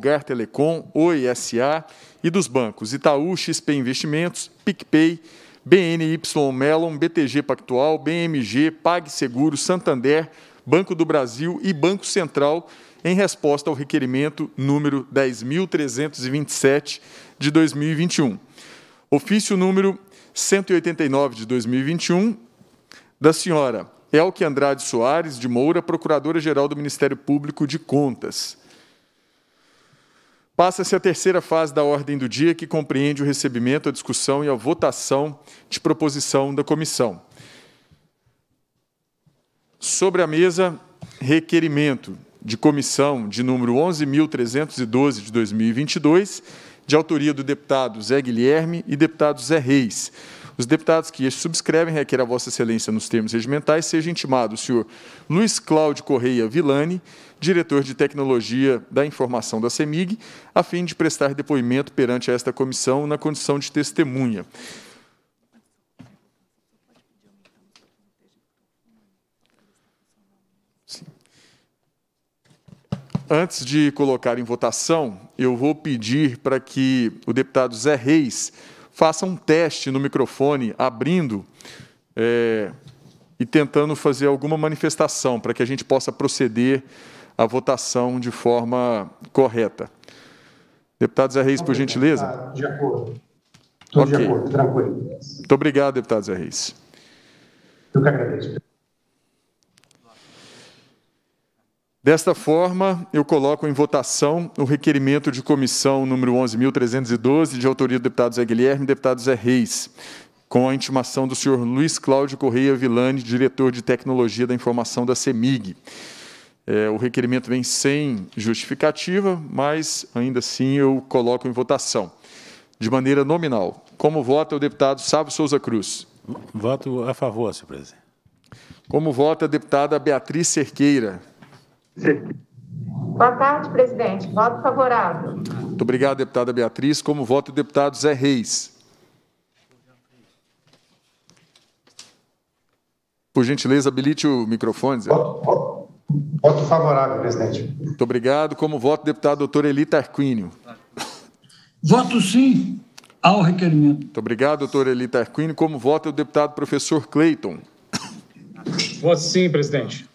Gar Telecom, Oi SA e dos bancos Itaú, XP Investimentos, PicPay, BNY Mellon, BTG Pactual, BMG, PagSeguro, Santander, Banco do Brasil e Banco Central em resposta ao requerimento número 10.327 de 2021. Ofício número 189 de 2021 da senhora Elke Andrade Soares de Moura, Procuradora-Geral do Ministério Público de Contas passa-se a terceira fase da ordem do dia, que compreende o recebimento, a discussão e a votação de proposição da comissão. Sobre a mesa, requerimento de comissão de número 11.312 de 2022, de autoria do deputado Zé Guilherme e deputado Zé Reis os deputados que subscrevem requer a Vossa Excelência nos termos regimentais seja intimado o senhor Luiz Cláudio Correia Vilani, diretor de Tecnologia da Informação da CEMIG, a fim de prestar depoimento perante esta comissão na condição de testemunha. antes de colocar em votação, eu vou pedir para que o deputado Zé Reis faça um teste no microfone, abrindo é, e tentando fazer alguma manifestação para que a gente possa proceder à votação de forma correta. Deputado Zé Reis, por gentileza. De acordo. Estou okay. de acordo, tranquilo. Muito obrigado, deputado Zé Reis. Eu que agradeço. Desta forma, eu coloco em votação o requerimento de comissão número 11.312, de autoria do deputado Zé Guilherme e deputado Zé Reis, com a intimação do senhor Luiz Cláudio Correia Vilani, diretor de Tecnologia da Informação da CEMIG. É, o requerimento vem sem justificativa, mas ainda assim eu coloco em votação. De maneira nominal. Como vota o deputado Sábio Souza Cruz? Voto a favor, senhor presidente. Como vota a deputada Beatriz Cerqueira? Boa tarde, presidente. Voto favorável. Muito obrigado, deputada Beatriz. Como voto o deputado Zé Reis. Por gentileza, habilite o microfone, Zé. Voto, favorável, presidente. Muito obrigado. Como voto, deputado doutor Eli Tarquínio. Voto sim ao requerimento. Muito obrigado, doutor Eli Tarquínio. Como voto é o deputado professor Cleiton. Voto sim, presidente.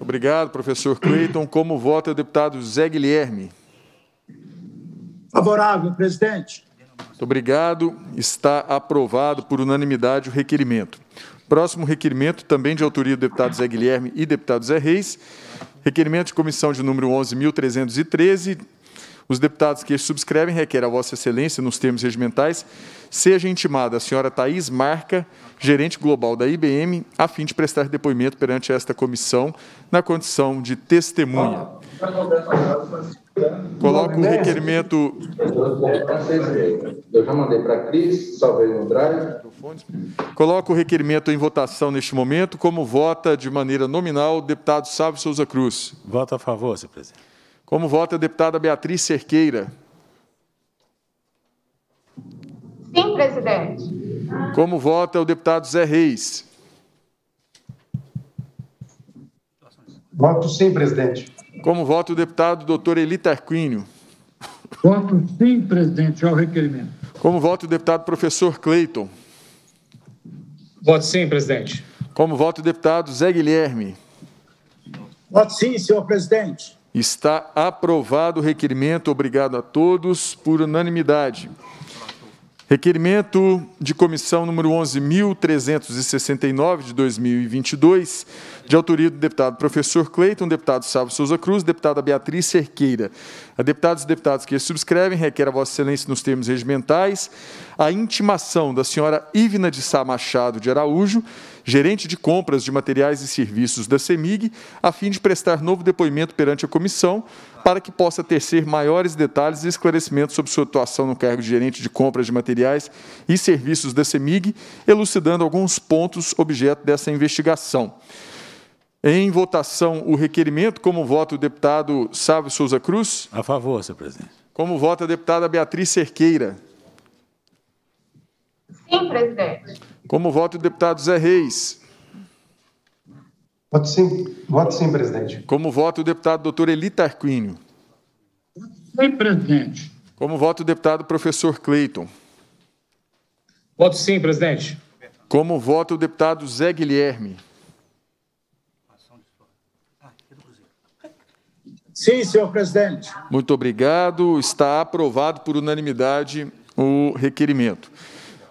Obrigado, professor Cleiton. Como vota o deputado Zé Guilherme? Favorável, presidente. Muito obrigado. Está aprovado por unanimidade o requerimento. Próximo requerimento, também de autoria do deputado Zé Guilherme e deputado Zé Reis. Requerimento de comissão de número 11.313, os deputados que subscrevem requer a Vossa Excelência, nos termos regimentais, seja intimada a senhora Thais Marca, gerente global da IBM, a fim de prestar depoimento perante esta comissão na condição de testemunha. Coloco o requerimento. Eu já mandei para a Cris, salvei no drive. Coloco o requerimento em votação neste momento, como vota de maneira nominal o deputado Sávio Souza Cruz. Voto a favor, senhor presidente. Como vota a deputada Beatriz Cerqueira? Sim, presidente. Como vota o deputado Zé Reis? Voto sim, presidente. Como vota o deputado doutor Eli Tarquínio? Voto sim, presidente, ao requerimento. Como vota o deputado professor Cleiton? Voto sim, presidente. Como vota o deputado Zé Guilherme? Voto sim, senhor presidente. Está aprovado o requerimento. Obrigado a todos por unanimidade. Requerimento de comissão número 11.369, de 2022, de autoria do deputado professor Cleiton, deputado Salvo Souza Cruz, deputada Beatriz Cerqueira. A deputados e deputados que subscrevem, requer a Vossa Excelência, nos termos regimentais, a intimação da senhora Ivna de Sá Machado de Araújo, gerente de compras de materiais e serviços da CEMIG, a fim de prestar novo depoimento perante a comissão, para que possa tecer maiores detalhes e esclarecimentos sobre sua atuação no cargo de gerente de compras de materiais e serviços da CEMIG, elucidando alguns pontos objeto dessa investigação. Em votação, o requerimento, como vota o deputado Sávio Souza Cruz? A favor, senhor presidente. Como vota a deputada Beatriz Cerqueira? Sim, presidente. Como vota o deputado Zé Reis? Voto sim. Voto sim, presidente. Como voto o deputado doutor Eli Tarquínio? Sim, presidente. Como voto o deputado professor Cleiton? Voto sim, presidente. Como voto o deputado Zé Guilherme? Sim, senhor presidente. Muito obrigado. Está aprovado por unanimidade o requerimento.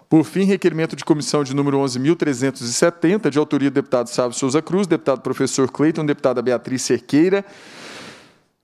Por fim, requerimento de comissão de número 11.370, de autoria do deputado Sávio Souza Cruz, deputado professor Cleiton, deputada Beatriz Cerqueira,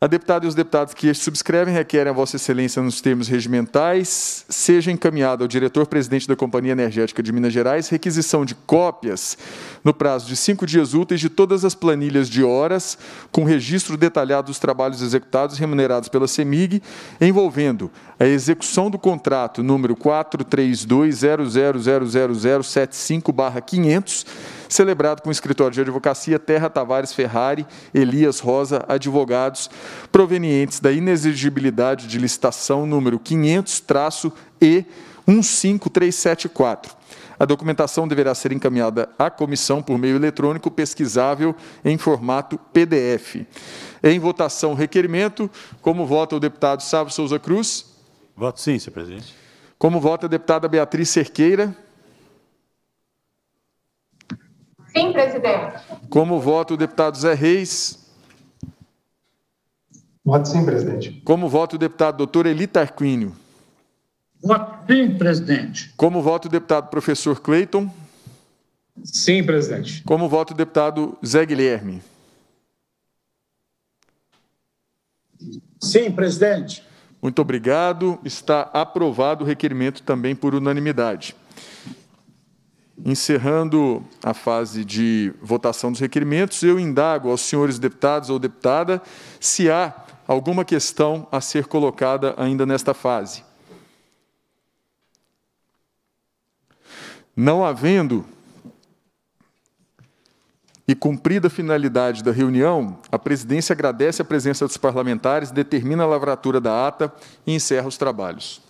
a deputada e os deputados que este subscrevem requerem a Vossa Excelência, nos termos regimentais, seja encaminhada ao diretor-presidente da Companhia Energética de Minas Gerais requisição de cópias, no prazo de cinco dias úteis, de todas as planilhas de horas, com registro detalhado dos trabalhos executados e remunerados pela CEMIG, envolvendo a execução do contrato número 432000075-500, celebrado com o escritório de advocacia Terra Tavares Ferrari, Elias Rosa Advogados, provenientes da inexigibilidade de licitação número 500-E 15374. A documentação deverá ser encaminhada à comissão por meio eletrônico pesquisável em formato PDF. Em votação, requerimento. Como vota o deputado Sávio Souza Cruz? Voto sim, senhor presidente. Como vota a deputada Beatriz Cerqueira? Sim, presidente. Como vota o deputado Zé Reis? Voto sim, presidente. Como vota o deputado doutor Eli Tarquínio? Voto sim, presidente. Como vota o deputado professor Cleiton? Sim, presidente. Como vota o deputado Zé Guilherme? Sim, presidente. Muito obrigado. Está aprovado o requerimento também por unanimidade. Encerrando a fase de votação dos requerimentos, eu indago aos senhores deputados ou deputada se há alguma questão a ser colocada ainda nesta fase. Não havendo e cumprida a finalidade da reunião, a presidência agradece a presença dos parlamentares, determina a lavratura da ata e encerra os trabalhos.